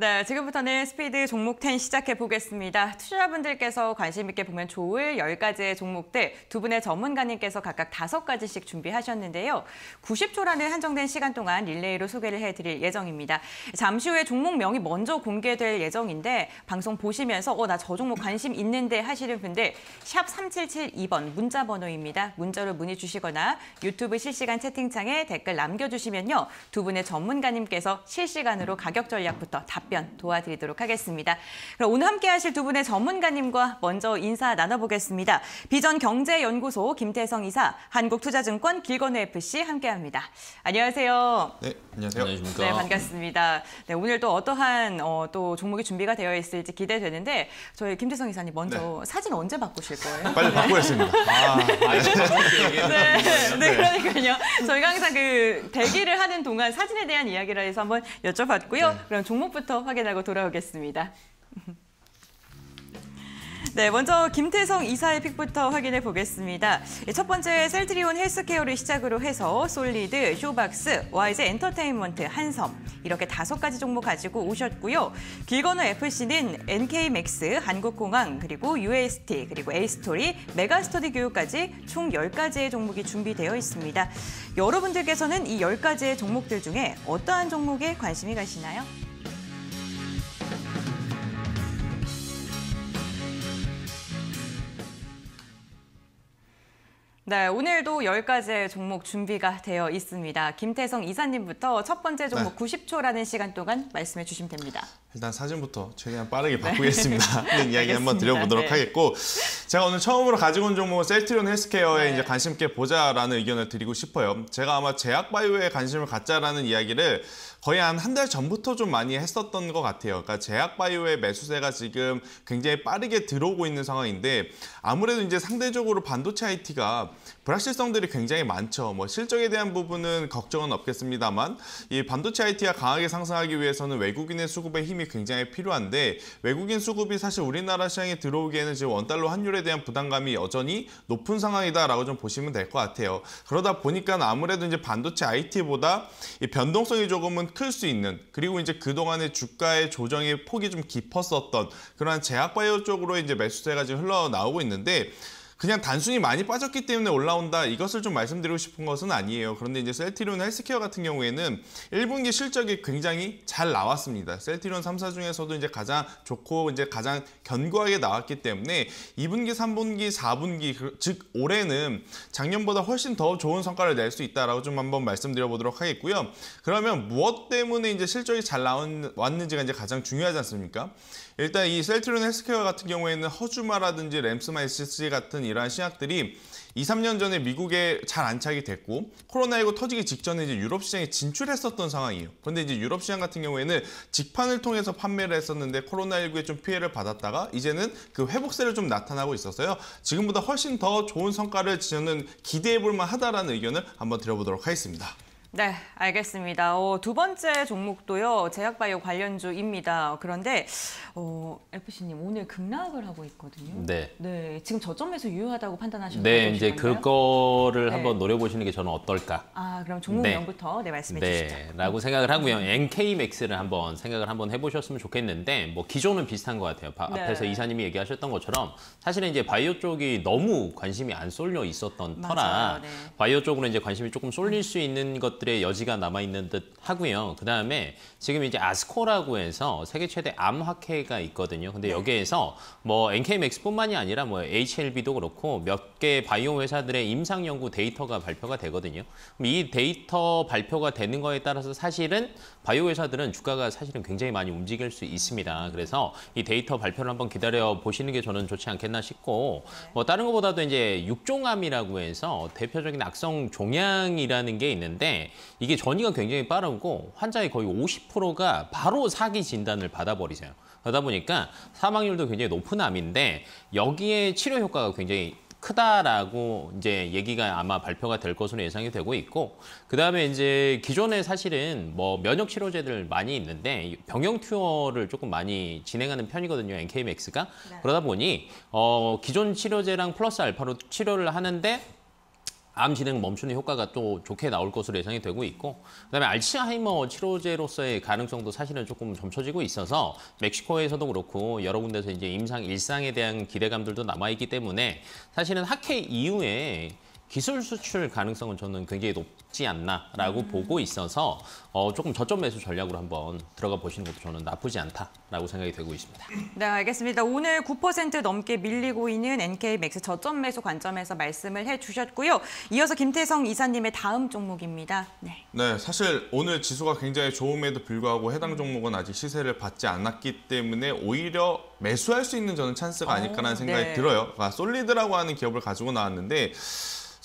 네, 지금부터는 스피드 종목 10 시작해 보겠습니다. 투자자분들께서 관심 있게 보면 좋을 10가지의 종목들 두 분의 전문가님께서 각각 5가지씩 준비하셨는데요. 90초라는 한정된 시간 동안 릴레이로 소개를 해드릴 예정입니다. 잠시 후에 종목명이 먼저 공개될 예정인데 방송 보시면서 어, 나 저 종목 관심 있는데 하시는 분들 샵 3772번 문자 번호입니다. 문자로 문의 주시거나 유튜브 실시간 채팅창에 댓글 남겨주시면요. 두 분의 전문가님께서 실시간으로 가격 전략부터 답 답변 도와드리도록 하겠습니다. 그럼 오늘 함께하실 두 분의 전문가님과 먼저 인사 나눠보겠습니다. 비전 경제연구소 김태성 이사, 한국투자증권 길건우 FC 함께합니다. 안녕하세요. 네, 안녕하세요. 안녕하십니까. 네, 반갑습니다. 네, 오늘 또 어떠한 어, 또 종목이 준비가 되어 있을지 기대되는데 저희 김태성 이사님 먼저 네. 사진 언제 바꾸실 거예요? 빨리 바꾸겠습니다. 아, 아 네. 네, 네. 네, 그러니까요. 저희가 항상 그 대기를 하는 동안 사진에 대한 이야기를 해서 한번 여쭤봤고요. 네. 그럼 종목부터 확인하고 돌아오겠습니다. 네, 먼저 김태성 이사의 픽부터 확인해 보겠습니다. 예, 첫 번째 셀트리온 헬스케어를 시작으로 해서 솔리드, 쇼박스, 와이즈 엔터테인먼트, 한섬 이렇게 다섯 가지 종목 가지고 오셨고요. 길건우 FC는 NK맥스, 한국공항, 그리고 UAST, 그리고 A스토리, 메가스터디 교육까지 총 열가지의 종목이 준비되어 있습니다. 여러분들께서는 이 열가지의 종목들 중에 어떠한 종목에 관심이 가시나요? 네, 오늘도 10가지의 종목 준비가 되어 있습니다. 김태성 이사님부터 첫 번째 종목 네. 90초라는 시간 동안 말씀해 주시면 됩니다. 일단 사진부터 최대한 빠르게 네. 바꾸겠습니다. 네. 이야기 한번 드려보도록 네. 하겠고 제가 오늘 처음으로 가지고 온 종목은 셀트리온 헬스케어에 네. 이제 관심 있게 보자라는 의견을 드리고 싶어요. 제가 아마 제약바이오에 관심을 갖자라는 이야기를 거의 한 한 달 전부터 좀 많이 했었던 것 같아요. 그러니까 제약바이오의 매수세가 지금 굉장히 빠르게 들어오고 있는 상황인데 아무래도 이제 상대적으로 반도체 IT가 불확실성들이 굉장히 많죠. 뭐 실적에 대한 부분은 걱정은 없겠습니다만 이 반도체 IT가 강하게 상승하기 위해서는 외국인의 수급의 힘이 굉장히 필요한데 외국인 수급이 사실 우리나라 시장에 들어오기에는 지금 원달러 환율에 대한 부담감이 여전히 높은 상황이다라고 좀 보시면 될 것 같아요. 그러다 보니까 아무래도 이제 반도체 IT보다 이 변동성이 조금은 클 수 있는 그리고 이제 그동안의 주가의 조정의 폭이 좀 깊었었던 그러한 제약바이오 쪽으로 이제 매수세가 지금 흘러나오고 있는데 그냥 단순히 많이 빠졌기 때문에 올라온다 이것을 좀 말씀드리고 싶은 것은 아니에요. 그런데 이제 셀티론 헬스케어 같은 경우에는 1분기 실적이 굉장히 잘 나왔습니다. 셀티론 3사 중에서도 이제 가장 좋고 이제 가장 견고하게 나왔기 때문에 2분기, 3분기, 4분기 그 즉 올해는 작년보다 훨씬 더 좋은 성과를 낼 수 있다라고 좀 한번 말씀드려 보도록 하겠고요. 그러면 무엇 때문에 이제 실적이 잘 나왔는지가 이제 가장 중요하지 않습니까? 일단 이 셀트리온 헬스케어 같은 경우에는 허주마라든지 램스마이시스 같은 이러한 신약들이 2, 3년 전에 미국에 잘 안착이 됐고 코로나19 터지기 직전에 이제 유럽 시장에 진출했었던 상황이에요. 그런데 이제 유럽 시장 같은 경우에는 직판을 통해서 판매를 했었는데 코로나19에 좀 피해를 받았다가 이제는 그 회복세를 좀 나타나고 있어서요 지금보다 훨씬 더 좋은 성과를 지저는 기대해 볼 만하다라는 의견을 한번 드려보도록 하겠습니다. 네, 알겠습니다. 어, 두 번째 종목도요, 제약바이오 관련주입니다. 그런데 어, FC님 오늘 급락을 하고 있거든요. 네. 네, 지금 저점에서 유효하다고 판단하셨는데 네, 이제 그거를 네. 한번 노려보시는 게 저는 어떨까. 아, 그럼 종목명부터 네. 네, 말씀해 네, 주시죠. 네, 라고 음. 생각을 하고요. NK맥스를 한번 생각을 한번 해보셨으면 좋겠는데 뭐 기존은 비슷한 것 같아요. 바, 네. 앞에서 이사님이 얘기하셨던 것처럼 사실은 이제 바이오 쪽이 너무 관심이 안 쏠려 있었던 맞아요, 터라 네. 바이오 쪽으로 이제 관심이 조금 쏠릴 수 있는 것 것들의 여지가 남아 있는 듯 하고요. 그 다음에 지금 이제 아스코라고 해서 세계 최대 암학회가 있거든요. 근데 네. 여기에서 뭐 n k m x 뿐만이 아니라 뭐 HLB도 그렇고 몇 개 바이오 회사들의 임상 연구 데이터가 발표가 되거든요. 이 데이터 발표가 되는 거에 따라서 사실은 바이오 회사들은 주가가 사실은 굉장히 많이 움직일 수 있습니다. 그래서 이 데이터 발표를 한번 기다려 보시는 게 저는 좋지 않겠나 싶고 네. 뭐 다른 것보다도 이제 육종암이라고 해서 대표적인 악성 종양이라는 게 있는데 이게 전이가 굉장히 빠르고 환자의 거의 50%가 바로 사기 진단을 받아버리세요. 그러다 보니까 사망률도 굉장히 높은 암인데 여기에 치료 효과가 굉장히 크다라고 이제 얘기가 아마 발표가 될 것으로 예상이 되고 있고 그다음에 이제 기존에 사실은 뭐 면역 치료제들 많이 있는데 병영 투어를 조금 많이 진행하는 편이거든요. NKMX가. 네. 그러다 보니 어 기존 치료제랑 플러스 알파로 치료를 하는데 암 진행 멈추는 효과가 또 좋게 나올 것으로 예상이 되고 있고 그다음에 알츠하이머 치료제로서의 가능성도 사실은 조금 점쳐지고 있어서 멕시코에서도 그렇고 여러 군데서 이제 임상 일상에 대한 기대감들도 남아 있기 때문에 사실은 학회 이후에 기술 수출 가능성은 저는 굉장히 높지 않나라고 음. 보고 있어서 어, 조금 저점 매수 전략으로 한번 들어가 보시는 것도 저는 나쁘지 않다라고 생각이 되고 있습니다. 네, 알겠습니다. 오늘 9% 넘게 밀리고 있는 NK맥스 저점 매수 관점에서 말씀을 해주셨고요. 이어서 김태성 이사님의 다음 종목입니다. 네. 네, 사실 오늘 지수가 굉장히 좋음에도 불구하고 해당 종목은 아직 시세를 받지 않았기 때문에 오히려 매수할 수 있는 저는 찬스가 어, 아닐까라는 생각이 네. 들어요. 그러니까 솔리드라고 하는 기업을 가지고 나왔는데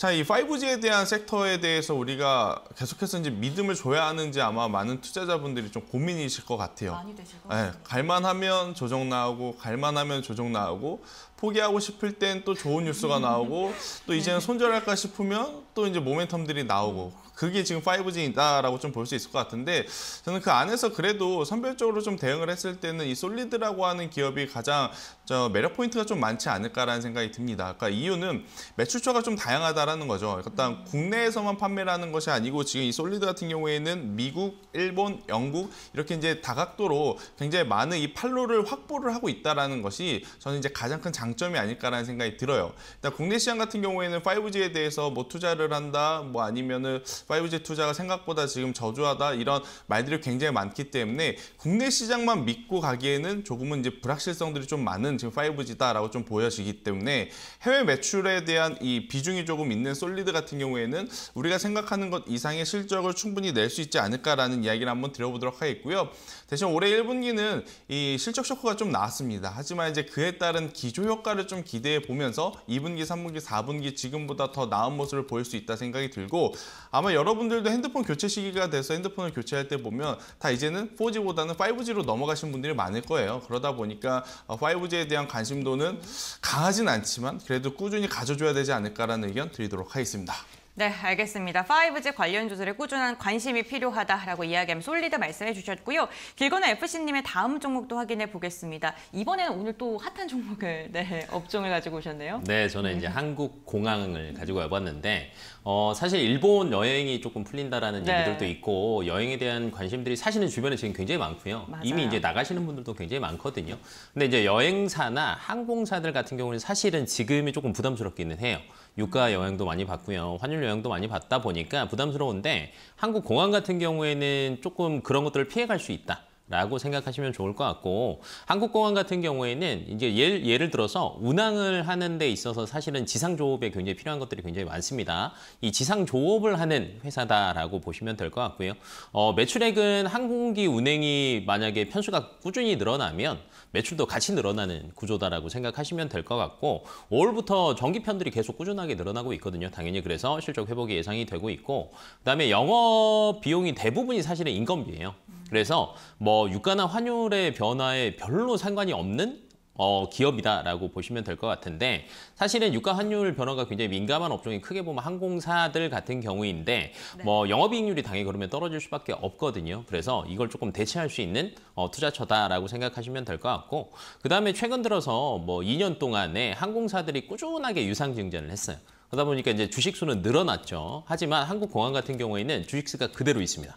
자, 이 5G에 대한 섹터에 대해서 우리가 계속해서 이제 믿음을 줘야 하는지 아마 많은 투자자분들이 좀 고민이실 것 같아요. 많이 되실 것 네, 갈만하면 조정 나오고, 갈만하면 조정 나오고, 포기하고 싶을 땐 또 좋은 뉴스가 나오고 또 네. 이제는 손절할까 싶으면 또 이제 모멘텀들이 나오고 그게 지금 5G이다라고 좀 볼 수 있을 것 같은데 저는 그 안에서 그래도 선별적으로 좀 대응을 했을 때는 이 솔리드라고 하는 기업이 가장 저 매력 포인트가 좀 많지 않을까라는 생각이 듭니다. 그러니까 이유는 매출처가 좀 다양하다라는 거죠. 일단 음. 국내에서만 판매를 하는 것이 아니고 지금 이 솔리드 같은 경우에는 미국, 일본, 영국 이렇게 이제 다각도로 굉장히 많은 이 판로를 확보를 하고 있다라는 것이 저는 이제 가장 큰 장점 장점이 아닐까라는 생각이 들어요. 일단 국내 시장 같은 경우에는 5G에 대해서 뭐 투자를 한다, 뭐 아니면은 5G 투자가 생각보다 지금 저조하다 이런 말들이 굉장히 많기 때문에 국내 시장만 믿고 가기에는 조금은 이제 불확실성들이 좀 많은 지금 5G다라고 좀 보여지기 때문에 해외 매출에 대한 이 비중이 조금 있는 솔리드 같은 경우에는 우리가 생각하는 것 이상의 실적을 충분히 낼 수 있지 않을까라는 이야기를 한번 들어보도록 하겠고요. 대신 올해 1분기는 이 실적 쇼크가 좀 나왔습니다. 하지만 이제 그에 따른 기조용 효과를 좀 기대해 보면서 2분기, 3분기, 4분기 지금보다 더 나은 모습을 보일 수 있다 생각이 들고 아마 여러분들도 핸드폰 교체 시기가 돼서 핸드폰을 교체할 때 보면 다 이제는 4G보다는 5G로 넘어가신 분들이 많을 거예요. 그러다 보니까 5G에 어, 대한 관심도는 강하진 않지만 그래도 꾸준히 가져줘야 되지 않을까라는 의견 드리도록 하겠습니다. 네, 알겠습니다. 5G 관련 조절에 꾸준한 관심이 필요하다라고 이야기하면 솔리드 말씀해 주셨고요. 길건우 FC님의 다음 종목도 확인해 보겠습니다. 이번에는 오늘 또 핫한 종목을, 네, 업종을 가지고 오셨네요. 네, 저는 이제 한국공항을 가지고 와봤는데, 어, 사실 일본 여행이 조금 풀린다라는 네. 얘기들도 있고, 여행에 대한 관심들이 사실은 주변에 지금 굉장히 많고요. 맞아요. 이미 이제 나가시는 분들도 굉장히 많거든요. 근데 이제 여행사나 항공사들 같은 경우는 사실은 지금이 조금 부담스럽기는 해요. 유가 여행도 많이 봤고요 환율 인터내셔널 도 많이 받다 보니까 부담스러운데 한국 공항 같은 경우에는 조금 그런 것들을 피해갈 수 있다. 라고 생각하시면 좋을 것 같고 한국공항 같은 경우에는 이제 예를, 예를 들어서 운항을 하는 데 있어서 사실은 지상조업에 굉장히 필요한 것들이 굉장히 많습니다. 이 지상조업을 하는 회사다라고 보시면 될 것 같고요. 어, 매출액은 항공기 운행이 만약에 편수가 꾸준히 늘어나면 매출도 같이 늘어나는 구조다라고 생각하시면 될 것 같고 5월부터 전기편들이 계속 꾸준하게 늘어나고 있거든요. 당연히 그래서 실적 회복이 예상이 되고 있고 그다음에 영업 비용이 대부분이 사실은 인건비예요. 그래서 뭐 유가나 환율의 변화에 별로 상관이 없는 어, 기업이다라고 보시면 될 것 같은데 사실은 유가 환율 변화가 굉장히 민감한 업종이 크게 보면 항공사들 같은 경우인데 네. 뭐 영업이익률이 당연히 그러면 떨어질 수밖에 없거든요. 그래서 이걸 조금 대체할 수 있는 어, 투자처다라고 생각하시면 될 것 같고 그 다음에 최근 들어서 뭐 2년 동안에 항공사들이 꾸준하게 유상 증자을 했어요. 그러다 보니까 이제 주식 수는 늘어났죠. 하지만 한국 공항 같은 경우에는 주식 수가 그대로 있습니다.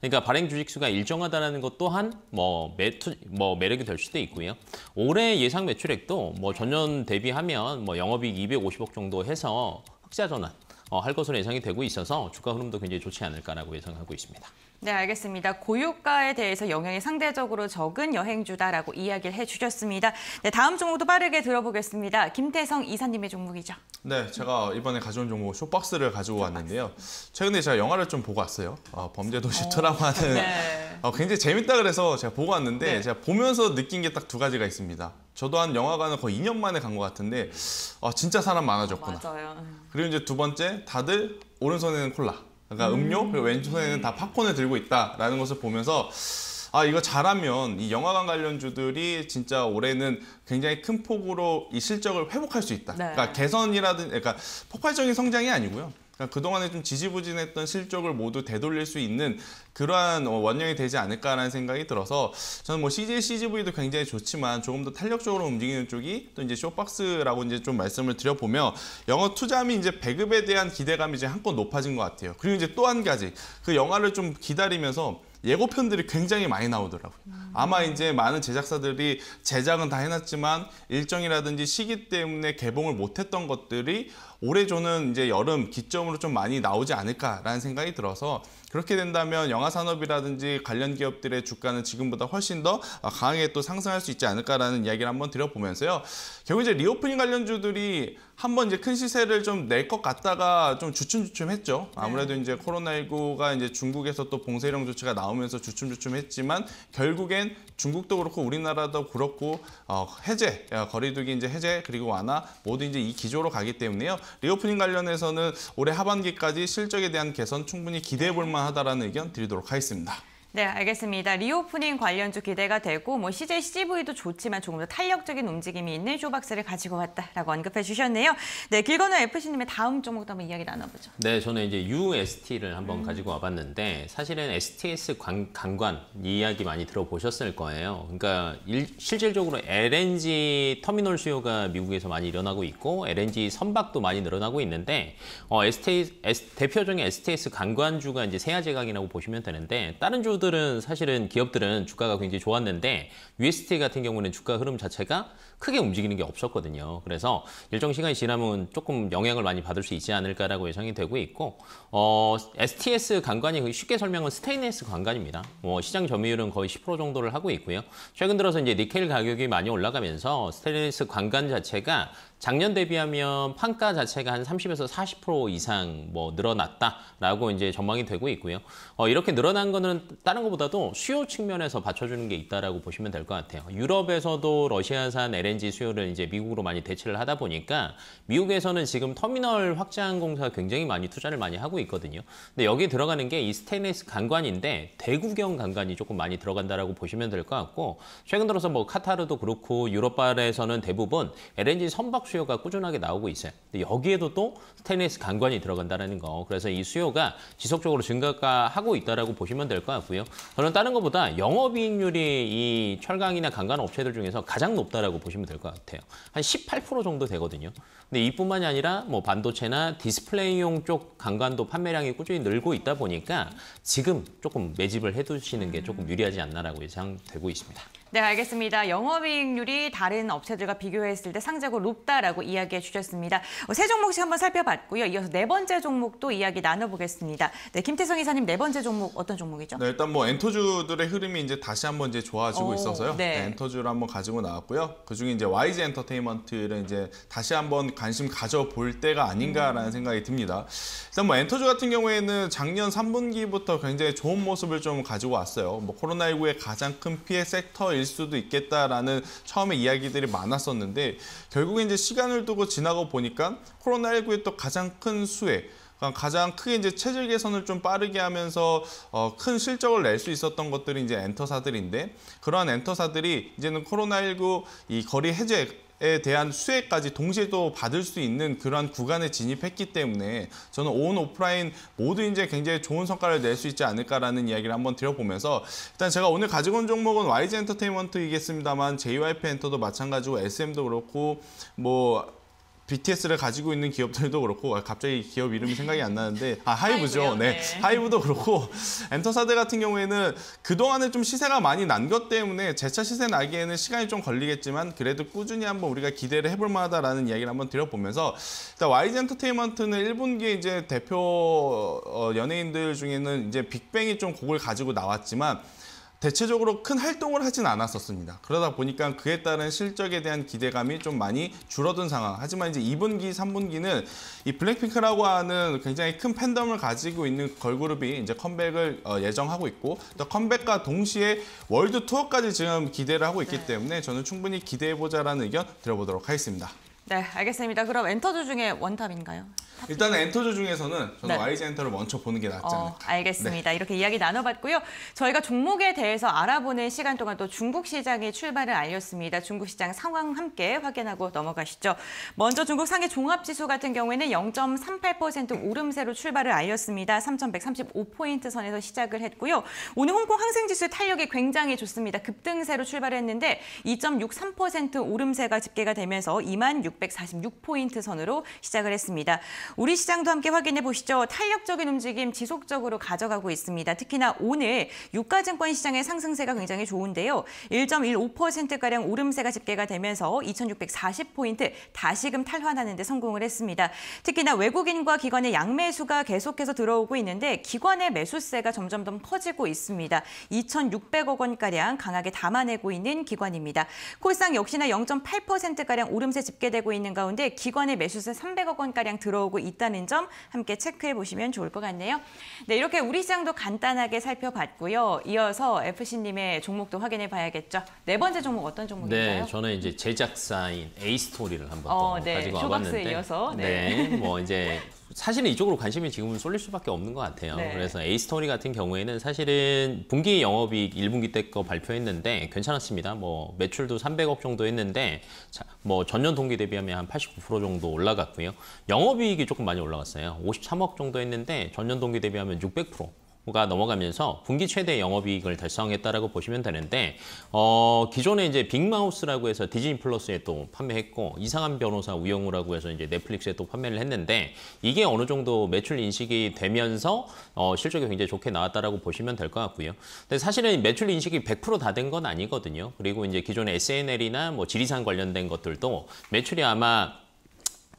그러니까 발행 주식 수가 일정하다는 것 또한 뭐, 매투, 뭐 매력이 될 수도 있고요. 올해 예상 매출액도 뭐 전년 대비하면 뭐 영업이익 250억 정도 해서 흑자 전환 어, 할 것으로 예상이 되고 있어서 주가 흐름도 굉장히 좋지 않을까라고 예상하고 있습니다. 네, 알겠습니다. 고유가에 대해서 영향이 상대적으로 적은 여행주다라고 이야기를 해주셨습니다. 네, 다음 종목도 빠르게 들어보겠습니다. 김태성 이사님의 종목이죠. 네, 제가 이번에 가져온 종목 쇼박스를 가지고 왔는데요. 최근에 제가 영화를 좀 보고 왔어요. 어, 범죄도시 투라고 어, 하는 네. 어, 굉장히 재밌다 그래서 제가 보고 왔는데 네. 제가 보면서 느낀 게 딱 두 가지가 있습니다. 저도 한 영화관을 거의 2년 만에 간 것 같은데 아, 진짜 사람 많아졌구나. 맞아요. 그리고 이제 두 번째 다들 오른손에는 콜라, 그러니까 음. 료 그리고 왼손에는 다 팝콘을 들고 있다라는 것을 보면서 아 이거 잘하면 이 영화관 관련주들이 진짜 올해는 굉장히 큰 폭으로 이 실적을 회복할 수 있다. 네. 그러니까 개선이라든 그러니까 폭발적인 성장이 아니고요. 그러니까 그동안에 좀 지지부진했던 실적을 모두 되돌릴 수 있는 그러한 어, 원형이 되지 않을까라는 생각이 들어서 저는 뭐 CJ, CGV도 굉장히 좋지만 조금 더 탄력적으로 움직이는 쪽이 또 이제 쇼박스라고 이제 좀 말씀을 드려보면 영어 투자함이 이제 배급에 대한 기대감이 이제 한껏 높아진 것 같아요. 그리고 이제 또 한 가지 그 영화를 좀 기다리면서 예고편들이 굉장히 많이 나오더라고요. 음. 아마 이제 많은 제작사들이 제작은 다 해놨지만 일정이라든지 시기 때문에 개봉을 못했던 것들이 올해 조는 이제 여름 기점으로 좀 많이 나오지 않을까라는 생각이 들어서 그렇게 된다면 영화 산업이라든지 관련 기업들의 주가는 지금보다 훨씬 더 아, 강하게 또 상승할 수 있지 않을까라는 이야기를 한번 드려보면서요. 결국 이제 리오프닝 관련주들이 한번 이제 큰 시세를 좀 낼 것 같다가 좀 주춤주춤했죠. 네. 아무래도 이제 코로나19가 이제 중국에서 또 봉쇄령 조치가 나오면서 주춤주춤했지만 결국엔 중국도 그렇고 우리나라도 그렇고 어, 해제 어, 거리두기 이제 해제 그리고 완화 모두 이제 이 기조로 가기 때문에요. 리오프닝 관련해서는 올해 하반기까지 실적에 대한 개선 충분히 기대해 볼 만하다라는 의견 드리도록 하겠습니다. 네, 알겠습니다. 리오프닝 관련주 기대가 되고 뭐 CJ CGV도 좋지만 조금 더 탄력적인 움직임이 있는 쇼박스를 가지고 왔다라고 언급해 주셨네요. 네, 길건우 FC님의 다음 종목도 한번 이야기 나눠보죠. 네, 저는 이제 UST를 한번 음. 가지고 와봤는데 사실은 STS 관, 관이 이야기 많이 들어보셨을 거예요. 그러니까 일, 실질적으로 LNG 터미널 수요가 미국에서 많이 일어나고 있고 LNG 선박도 많이 늘어나고 있는데 어, STS, 대표적인 STS 관관주가 이제 세아제강이라고 보시면 되는데 다른 주도 신호들은 사실은 기업들은 주가가 굉장히 좋았는데 UST 같은 경우는 주가 흐름 자체가 크게 움직이는 게 없었거든요. 그래서 일정 시간이 지나면 조금 영향을 많이 받을 수 있지 않을까라고 예상이 되고 있고 어, STS 관관이 쉽게 설명은 스테인리스 관관입니다뭐 시장 점유율은 거의 10% 정도를 하고 있고요. 최근 들어서 이제 니켈 가격이 많이 올라가면서 스테인리스 관관 자체가 작년 대비하면 판가 자체가 한 30에서 40% 이상 뭐 늘어났다라고 이제 전망이 되고 있고요. 어, 이렇게 늘어난 거는 다른 것보다도 수요 측면에서 받쳐주는 게 있다라고 보시면 될 것 같아요. 유럽에서도 러시아산 l LNG 수요를 이제 미국으로 많이 대체를 하다 보니까 미국에서는 지금 터미널 확장 공사가 굉장히 많이 투자를 많이 하고 있거든요. 근데 여기 에 들어가는 게 이 스테인리스 강관인데 대구경 강관이 조금 많이 들어간다라고 보시면 될 것 같고 최근 들어서 뭐 카타르도 그렇고 유럽발에서는 대부분 LNG 선박 수요가 꾸준하게 나오고 있어요. 근데 여기에도 또 스테인리스 강관이 들어간다는 거. 그래서 이 수요가 지속적으로 증가하고 있다라고 보시면 될 것 같고요. 저는 다른 것보다 영업이익률이 이 철강이나 강관 업체들 중에서 가장 높다라고 보시면 보시면 될것 같아요. 한 18% 정도 되거든요. 근데 이뿐만이 아니라 뭐 반도체나 디스플레이용 쪽강간도 판매량이 꾸준히 늘고 있다 보니까 지금 조금 매집을 해두시는 게 조금 유리하지 않나라고 예상되고 있습니다. 네, 알겠습니다. 영업이익률이 다른 업체들과 비교했을 때상으로 높다라고 이야기해 주셨습니다. 어, 세 종목씩 한번 살펴봤고요. 이어서 네 번째 종목도 이야기 나눠보겠습니다. 네, 김태성 이사님 네 번째 종목 어떤 종목이죠? 네, 일단 뭐 엔터주들의 흐름이 이제 다시 한번 이제 좋아지고 오, 있어서요. 네. 네, 엔터주를 한번 가지고 나왔고요. 그중에 이제 YG 엔터테인먼트를 이제 다시 한번 관심 가져볼 때가 아닌가라는 음. 생각이 듭니다. 일단 뭐 엔터주 같은 경우에는 작년 3분기부터 굉장히 좋은 모습을 좀 가지고 왔어요. 뭐 코로나19의 가장 큰 피해 섹터 일 수도 있겠다라는 처음에 이야기들이 많았었는데 결국에 이제 시간을 두고 지나고 보니까 코로나19의 또 가장 큰 수혜 그러니까 가장 크게 이제 체질 개선을 좀 빠르게 하면서 어, 큰 실적을 낼 수 있었던 것들이 이제 엔터사들인데 그러한 엔터사들이 이제는 코로나19 이 거리 해제 에 대한 수혜까지 동시에 또 받을 수 있는 그러한 구간에 진입했기 때문에 저는 온 오프라인 모두 이제 굉장히 좋은 성과를 낼 수 있지 않을까라는 이야기를 한번 드려보면서 일단 제가 오늘 가지고 온 종목은 YG 엔터테인먼트이겠습니다만 JYP 엔터도 마찬가지고 SM도 그렇고 뭐 BTS를 가지고 있는 기업들도 그렇고 아, 갑자기 기업 이름이 생각이 안 나는데 아 하이브죠. 하이브요? 네. 네. 하이브도 그렇고 엔터사드 같은 경우에는 그동안은좀 시세가 많이 난 것 때문에 재차 시세 나기에는 시간이 좀 걸리겠지만 그래도 꾸준히 한번 우리가 기대를 해볼 만하다라는 이야기를 한번 드려보면서 일단 YG 엔터테인먼트는 1분기에 이제 대표 어, 연예인들 중에는 이제 빅뱅이 좀 곡을 가지고 나왔지만 대체적으로 큰 활동을 하진 않았었습니다. 그러다 보니까 그에 따른 실적에 대한 기대감이 좀 많이 줄어든 상황. 하지만 이제 2분기, 3분기는 이 블랙핑크라고 하는 굉장히 큰 팬덤을 가지고 있는 걸그룹이 이제 컴백을 어, 예정하고 있고 또 컴백과 동시에 월드 투어까지 지금 기대를 하고 있기 네. 때문에 저는 충분히 기대해보자라는 의견 들어보도록 하겠습니다. 네, 알겠습니다. 그럼 엔터주 중에 원탑인가요? 일단 엔터주 중에서는 저는 네. YG 엔터를 먼저 보는 게 낫지 어, 않을까. 어, 알겠습니다. 네. 이렇게 이야기 나눠봤고요. 저희가 종목에 대해서 알아보는 시간 동안 또 중국 시장의 출발을 알렸습니다. 중국 시장 상황 함께 확인하고 넘어가시죠. 먼저 중국 상해 종합지수 같은 경우에는 0.38% 오름세로 출발을 알렸습니다. 3,135포인트 선에서 시작을 했고요. 오늘 홍콩 항생지수 의 탄력이 굉장히 좋습니다. 급등세로 출발했는데 2.63% 오름세가 집계가 되면서 2만 6 646포인트 선으로 시작을 했습니다. 우리 시장도 함께 확인해 보시죠. 탄력적인 움직임 지속적으로 가져가고 있습니다. 특히나 오늘 유가증권 시장의 상승세가 굉장히 좋은데요. 1.15%가량 오름세가 집계가 되면서 2640포인트 다시금 탈환하는 데 성공을 했습니다. 특히나 외국인과 기관의 양매수가 계속해서 들어오고 있는데 기관의 매수세가 점점 더 커지고 있습니다. 2,600억 원가량 강하게 담아내고 있는 기관입니다. 코스닥 역시나 0.8%가량 오름세 집계되고 되고 있는 가운데 기관의 매수세 300억 원가량 들어오고 있다는 점 함께 체크해 보시면 좋을 것 같네요. 네, 이렇게 우리 시장도 간단하게 살펴봤고요. 이어서 FC님의 종목도 확인해 봐야겠죠. 네 번째 종목 어떤 종목인가요? 네, 저는 이제 제작사인 A 스토리를 한번 어, 네. 가지고 와봤는데, 이어서 네. 네, 뭐 이제 사실은 이쪽으로 관심이 지금은 쏠릴 수밖에 없는 것 같아요. 네. 그래서 에이스토리 같은 경우에는 사실은 분기 영업이익 1분기 때 거 발표했는데 괜찮았습니다. 뭐 매출도 300억 정도 했는데 뭐 전년 동기 대비하면 한 89% 정도 올라갔고요. 영업이익이 조금 많이 올라갔어요. 53억 정도 했는데 전년 동기 대비하면 600%. 가 넘어가면서 분기 최대 영업이익을 달성했다라고 보시면 되는데 어, 기존에 이제 빅마우스라고 해서 디즈니 플러스에 또 판매했고 이상한 변호사 우영우라고 해서 이제 넷플릭스에 또 판매를 했는데 이게 어느 정도 매출 인식이 되면서 어, 실적이 굉장히 좋게 나왔다라고 보시면 될 것 같고요. 근데 사실은 매출 인식이 100%다 된 건 아니거든요. 그리고 이제 기존의 SNL이나 뭐 지리산 관련된 것들도 매출이 아마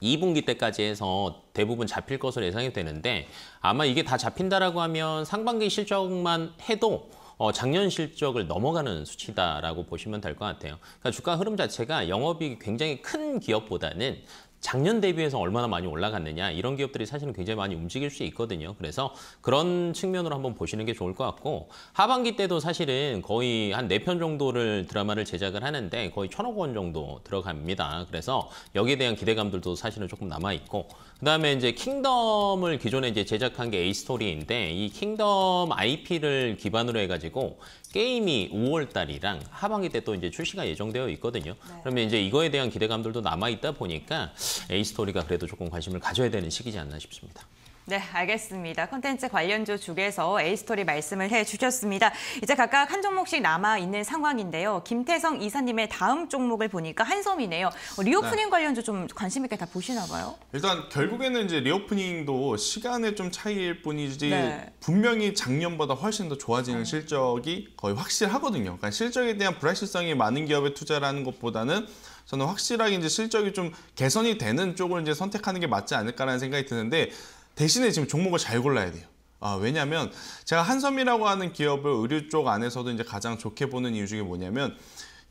2분기 때까지 해서 대부분 잡힐 것으로 예상이 되는데 아마 이게 다 잡힌다라고 하면 상반기 실적만 해도 어, 작년 실적을 넘어가는 수치다라고 보시면 될 것 같아요. 그러니까 주가 흐름 자체가 영업이익이 굉장히 큰 기업보다는 작년 대비해서 얼마나 많이 올라갔느냐 이런 기업들이 사실은 굉장히 많이 움직일 수 있거든요. 그래서 그런 측면으로 한번 보시는 게 좋을 것 같고 하반기 때도 사실은 거의 한 네 편 정도를 드라마를 제작을 하는데 거의 천억 원 정도 들어갑니다. 그래서 여기에 대한 기대감들도 사실은 조금 남아있고 그다음에 이제 킹덤을 기존에 이제 제작한 게 에이스토리인데 이 킹덤 IP를 기반으로 해가지고 게임이 5월달이랑 하반기 때 또 이제 출시가 예정되어 있거든요. 네. 그러면 이제 이거에 대한 기대감들도 남아 있다 보니까 에이스토리가 그래도 조금 관심을 가져야 되는 시기지 않나 싶습니다. 네, 알겠습니다. 콘텐츠 관련주 중에서 에이스토리 말씀을 해주셨습니다. 이제 각각 한 종목씩 남아있는 상황인데요. 김태성 이사님의 다음 종목을 보니까 한섬이네요. 어, 리오프닝 네. 관련주 좀 관심 있게 다 보시나 봐요? 일단 결국에는 이제 리오프닝도 시간의 좀 차이일 뿐이지 네. 분명히 작년보다 훨씬 더 좋아지는 어. 실적이 거의 확실하거든요. 그러니까 실적에 대한 불확실성이 많은 기업에 투자라는 것보다는 저는 확실하게 이제 실적이 좀 개선이 되는 쪽을 이제 선택하는 게 맞지 않을까라는 생각이 드는데 대신에 지금 종목을 잘 골라야 돼요. 아, 왜냐하면 제가 한섬이라고 하는 기업을 의류 쪽 안에서도 이제 가장 좋게 보는 이유 중에 뭐냐면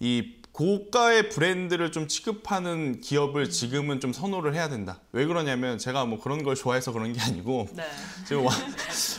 이 고가의 브랜드를 좀 취급하는 기업을 지금은 좀 선호를 해야 된다. 왜 그러냐면 제가 뭐 그런 걸 좋아해서 그런 게 아니고 네. 지금 원,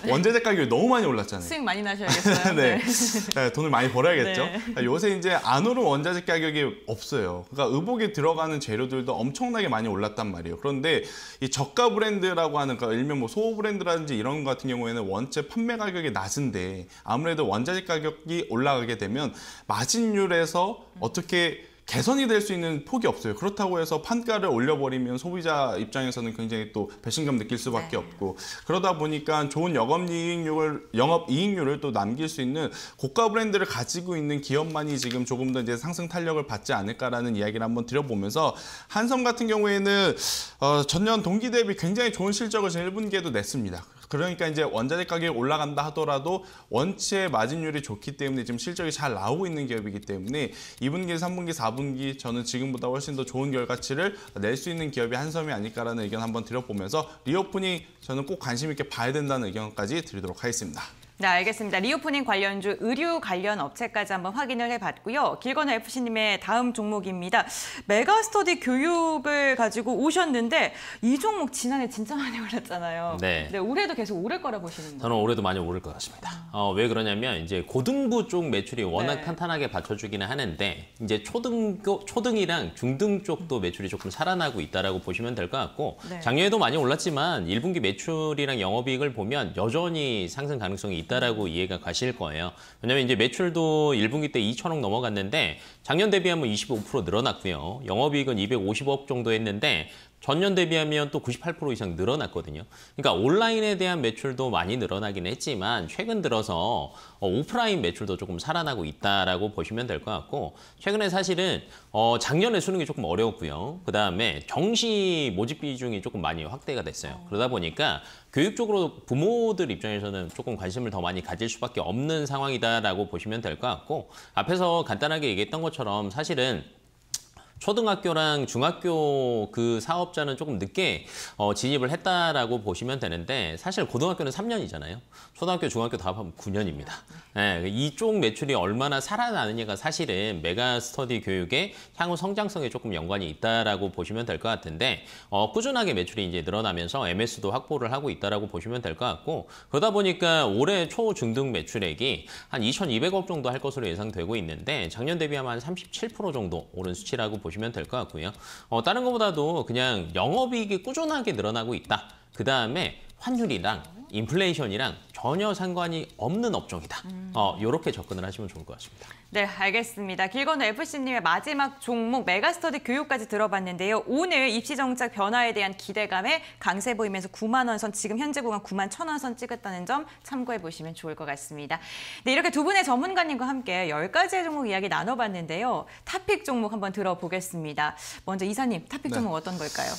원자재 가격이 너무 많이 올랐잖아요. 수익 많이 나셔야겠어요. 네. 네. 네. 돈을 많이 벌어야겠죠. 네. 아, 요새 이제 안 오른 원자재 가격이 없어요. 그러니까 의복에 들어가는 재료들도 엄청나게 많이 올랐단 말이에요. 그런데 이 저가 브랜드라고 하는 그러니까 일명 뭐 소호 브랜드라든지 이런 것 같은 경우에는 원체 판매 가격이 낮은데 아무래도 원자재 가격이 올라가게 되면 마진율에서 어떻게 어떻게 개선이 될 수 있는 폭이 없어요. 그렇다고 해서 판가를 올려버리면 소비자 입장에서는 굉장히 또 배신감 느낄 수밖에 네. 없고 그러다 보니까 좋은 영업 이익률을 영업 이익률을 또 남길 수 있는 고가 브랜드를 가지고 있는 기업만이 지금 조금 더 이제 상승 탄력을 받지 않을까라는 이야기를 한번 드려보면서 한섬 같은 경우에는 어, 전년 동기 대비 굉장히 좋은 실적을 제 1분기에도 냈습니다. 그러니까 이제 원자재 가격이 올라간다 하더라도 원체 마진율이 좋기 때문에 지금 실적이 잘 나오고 있는 기업이기 때문에 2분기, 3분기, 4분기 저는 지금보다 훨씬 더 좋은 결과치를 낼 수 있는 기업이 한섬이 아닐까라는 의견 한번 드려보면서 리오프닝 저는 꼭 관심 있게 봐야 된다는 의견까지 드리도록 하겠습니다. 네, 알겠습니다. 리오프닝 관련주 의류 관련 업체까지 한번 확인을 해봤고요. 길건우 FC님의 다음 종목입니다. 메가스터디 교육을 가지고 오셨는데 이 종목 지난해 진짜 많이 올랐잖아요. 네. 네 올해도 계속 오를 거라 보시는 거예요? 저는 올해도 많이 오를 것 같습니다. 어, 왜 그러냐면 이제 고등부 쪽 매출이 워낙 네. 탄탄하게 받쳐주기는 하는데 이제 초등 초등이랑 중등 쪽도 매출이 조금 살아나고 있다라고 보시면 될 것 같고 네. 작년에도 많이 올랐지만 1분기 매출이랑 영업이익을 보면 여전히 상승 가능성이 있다라고 이해가 가실 거예요. 왜냐면 이제 매출도 1분기 때 2천억 넘어갔는데 작년 대비하면 25% 늘어났고요. 영업이익은 250억 정도 했는데 전년 대비하면 또 98% 이상 늘어났거든요. 그러니까 온라인에 대한 매출도 많이 늘어나긴 했지만 최근 들어서 어, 오프라인 매출도 조금 살아나고 있다라고 보시면 될 것 같고 최근에 사실은 어 작년에 수능이 조금 어려웠고요. 그다음에 정시 모집 비중이 조금 많이 확대가 됐어요. 그러다 보니까 교육적으로 부모들 입장에서는 조금 관심을 더 많이 가질 수밖에 없는 상황이다라고 보시면 될 것 같고 앞에서 간단하게 얘기했던 것처럼 사실은 초등학교랑 중학교 그 사업자는 조금 늦게 어, 진입을 했다라고 보시면 되는데 사실 고등학교는 3년이잖아요. 초등학교, 중학교 다 합하면 9년입니다. 네, 예, 이쪽 매출이 얼마나 살아나느냐가 사실은 메가 스터디 교육의 향후 성장성에 조금 연관이 있다라고 보시면 될 것 같은데 어, 꾸준하게 매출이 이제 늘어나면서 MS도 확보를 하고 있다라고 보시면 될 것 같고 그러다 보니까 올해 초중등 매출액이 한 2,200억 정도 할 것으로 예상되고 있는데 작년 대비하면 한 37% 정도 오른 수치라고 보시면 될 것 같고요. 어, 다른 것보다도 그냥 영업이익이 꾸준하게 늘어나고 있다. 그 다음에 환율이랑 인플레이션이랑 전혀 상관이 없는 업종이다. 음. 어, 이렇게 접근을 하시면 좋을 것 같습니다. 네, 알겠습니다. 길건 FC님의 마지막 종목 메가스터디 교육까지 들어봤는데요. 오늘 입시 정책 변화에 대한 기대감에 강세 보이면서 9만 원선 지금 현재 구간 9만 천 원 선 찍었다는 점 참고해 보시면 좋을 것 같습니다. 네, 이렇게 두 분의 전문가님과 함께 10가지의 종목 이야기 나눠봤는데요. 탑픽 종목 한번 들어보겠습니다. 먼저 이사님, 탑픽 네. 종목 네. 어떤 걸까요?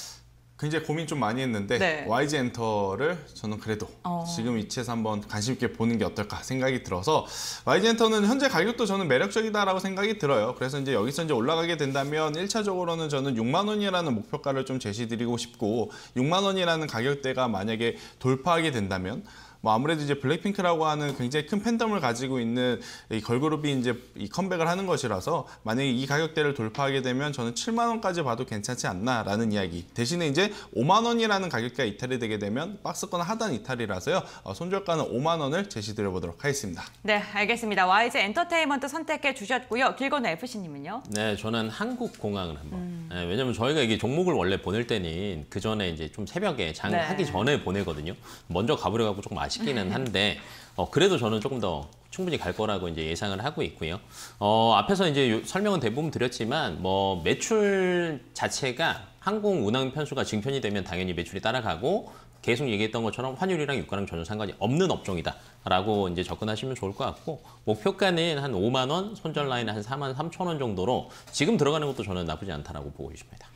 굉장히 고민 좀 많이 했는데 네. YG 엔터를 저는 그래도 어. 지금 위치에서 한번 관심 있게 보는 게 어떨까 생각이 들어서 YG 엔터는 현재 가격도 저는 매력적이다라고 생각이 들어요. 그래서 이제 여기서 이제 올라가게 된다면 1차적으로는 저는 6만 원이라는 목표가를 좀 제시드리고 싶고 6만 원이라는 가격대가 만약에 돌파하게 된다면 뭐 아무래도 이제 블랙핑크라고 하는 굉장히 큰 팬덤을 가지고 있는 이 걸그룹이 이제 이 컴백을 하는 것이라서 만약에 이 가격대를 돌파하게 되면 저는 7만 원까지 봐도 괜찮지 않나라는 이야기. 대신에 이제 5만 원이라는 가격대가 이탈이 되게 되면 박스권 하단 이탈이라서요. 어, 손절가는 5만 원을 제시드려 보도록 하겠습니다. 네, 알겠습니다. 와이 g 엔터테인먼트 선택해 주셨고요. 길건우 FC님은요? 네, 저는 한국공항을 한번. 음. 네, 왜냐면 저희가 이게 종목을 원래 보낼 때는 그 전에 이제 좀 새벽에 장 네. 하기 전에 보내거든요. 먼저 가버려갖고 조금 아쉽기는 한데 어, 그래도 저는 조금 더 충분히 갈 거라고 이제 예상을 하고 있고요. 어, 앞에서 이제 설명은 대부분 드렸지만 뭐 매출 자체가 항공 운항 편수가 증편이 되면 당연히 매출이 따라가고 계속 얘기했던 것처럼 환율이랑 유가랑 전혀 상관이 없는 업종이다라고 이제 접근하시면 좋을 것 같고 목표가는 한 5만 원, 손절 라인은 한 4만 3천 원 정도로 지금 들어가는 것도 저는 나쁘지 않다라고 보고 있습니다.